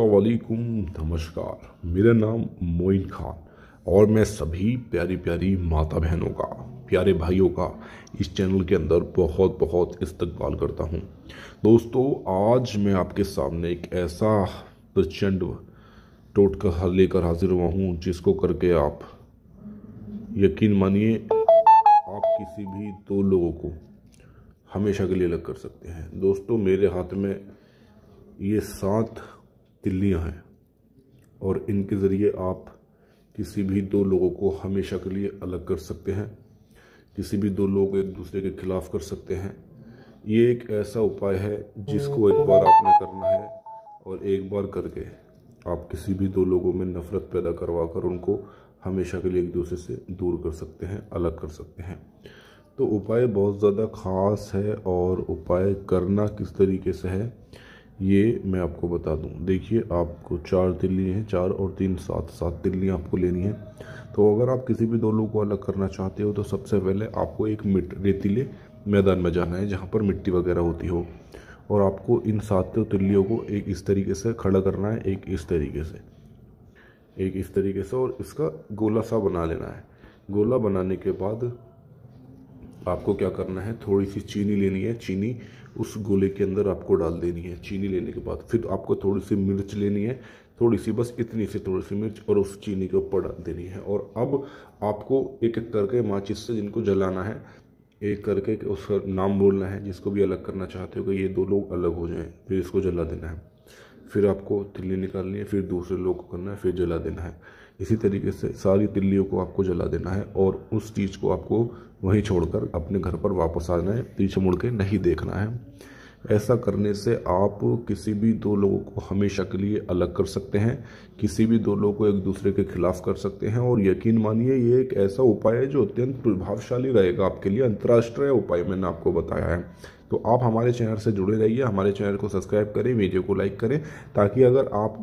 अलकुम नमस्कार मेरा नाम मोइन खान और मैं सभी प्यारी प्यारी माता बहनों का प्यारे भाइयों का इस चैनल के अंदर बहुत बहुत इस्तकबाल करता हूं दोस्तों आज मैं आपके सामने एक ऐसा प्रचंड टोटका लेकर हाजिर हुआ हूं जिसको करके आप यकीन मानिए आप किसी भी दो लोगों को हमेशा के लिए अलग कर सकते हैं दोस्तों मेरे हाथ में ये सात तिल्लियाँ हैं और इनके ज़रिए आप किसी भी दो लोगों को हमेशा के लिए अलग कर सकते हैं किसी भी दो लोग एक दूसरे के खिलाफ कर सकते हैं ये एक ऐसा उपाय है जिसको एक बार आपने करना है और एक बार करके आप किसी भी दो लोगों में नफ़रत पैदा करवा कर उनको हमेशा के लिए एक दूसरे से दूर कर सकते हैं अलग कर सकते हैं तो उपाय बहुत ज़्यादा ख़ास है और उपाय करना किस तरीके से है ये मैं आपको बता दूं देखिए आपको चार तिल्ली हैं चार और तीन सात सात तिल्ली आपको लेनी है तो अगर आप किसी भी दो लोग को अलग करना चाहते हो तो सबसे पहले आपको एक मिट रेतीले मैदान में जाना है जहाँ पर मिट्टी वगैरह होती हो और आपको इन सातों तिल्लियों को एक इस तरीके से खड़ा करना है एक इस तरीके से एक इस तरीके से और इसका गोला सा बना लेना है गोला बनाने के बाद आपको क्या करना है थोड़ी सी चीनी लेनी है चीनी उस गोले के अंदर आपको डाल देनी है चीनी लेने के बाद फिर आपको थोड़ी सी मिर्च लेनी है थोड़ी सी बस इतनी सी थोड़ी सी मिर्च और उस चीनी के ऊपर डाल देनी है और अब आपको एक एक करके माचिस से जिनको जलाना है एक करके उसका नाम बोलना है जिसको भी अलग करना चाहते हो कि ये दो लोग अलग हो जाएं फिर इसको जला देना है फिर आपको तिल्ली निकालनी है फिर दूसरे लोग को करना है फिर जला देना है इसी तरीके से सारी तिल्लियों को आपको जला देना है और उस चीज़ को आपको वहीं छोड़कर अपने घर पर वापस आना है पीछे मुड़ के नहीं देखना है ऐसा करने से आप किसी भी दो लोगों को हमेशा के लिए अलग कर सकते हैं किसी भी दो लोगों को एक दूसरे के खिलाफ कर सकते हैं और यकीन मानिए ये एक ऐसा उपाय है जो अत्यंत प्रभावशाली रहेगा आपके लिए अंतर्राष्ट्रीय उपाय मैंने आपको बताया है तो आप हमारे चैनल से जुड़े रहिए हमारे चैनल को सब्सक्राइब करें वीडियो को लाइक करें ताकि अगर आप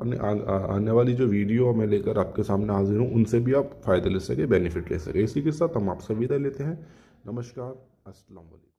आने वाली जो वीडियो मैं लेकर आपके सामने हाजिर हूँ उनसे भी आप फ़ायदा ले सकें बेनिफिट ले सकें इसी के साथ हम आपसे विदा लेते हैं नमस्कार असलम